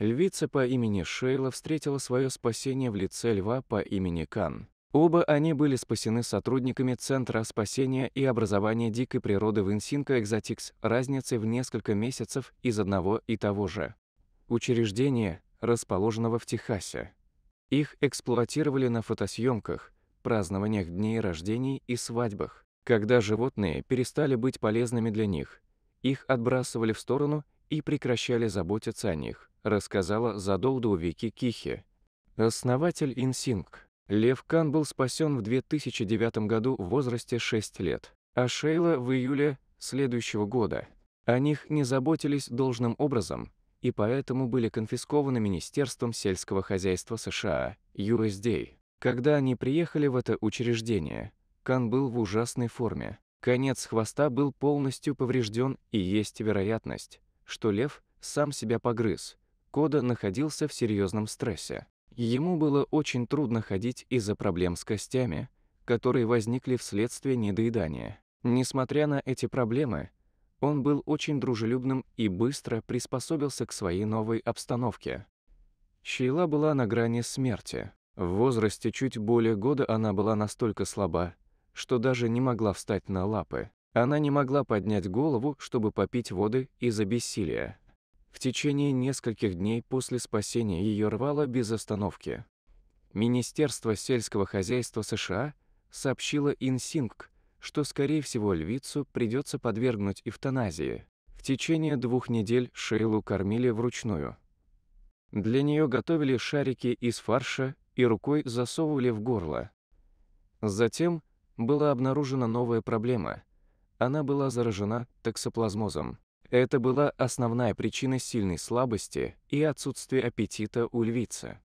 Львица по имени Шейла встретила свое спасение в лице льва по имени Кан. Оба они были спасены сотрудниками Центра спасения и образования дикой природы в Инсинка Экзотикс разницей в несколько месяцев из одного и того же. Учреждения, расположенного в Техасе. Их эксплуатировали на фотосъемках, празднованиях дней рождений и свадьбах. Когда животные перестали быть полезными для них, их отбрасывали в сторону и прекращали заботиться о них, рассказала задолду Вики Кихи. Основатель Инсинг. Лев Кан был спасен в 2009 году в возрасте 6 лет, а Шейла в июле следующего года. О них не заботились должным образом, и поэтому были конфискованы Министерством сельского хозяйства США, USDA. Когда они приехали в это учреждение, Кан был в ужасной форме. Конец хвоста был полностью поврежден и есть вероятность, что лев сам себя погрыз. Кода находился в серьезном стрессе. Ему было очень трудно ходить из-за проблем с костями, которые возникли вследствие недоедания. Несмотря на эти проблемы, он был очень дружелюбным и быстро приспособился к своей новой обстановке. Щейла была на грани смерти. В возрасте чуть более года она была настолько слаба, что даже не могла встать на лапы. Она не могла поднять голову, чтобы попить воды из-за бессилия. В течение нескольких дней после спасения ее рвало без остановки. Министерство сельского хозяйства США сообщило Инсинг, что, скорее всего, львицу придется подвергнуть эвтаназии. В течение двух недель Шейлу кормили вручную. Для нее готовили шарики из фарша и рукой засовывали в горло. Затем была обнаружена новая проблема – она была заражена токсоплазмозом. Это была основная причина сильной слабости и отсутствия аппетита у львицы.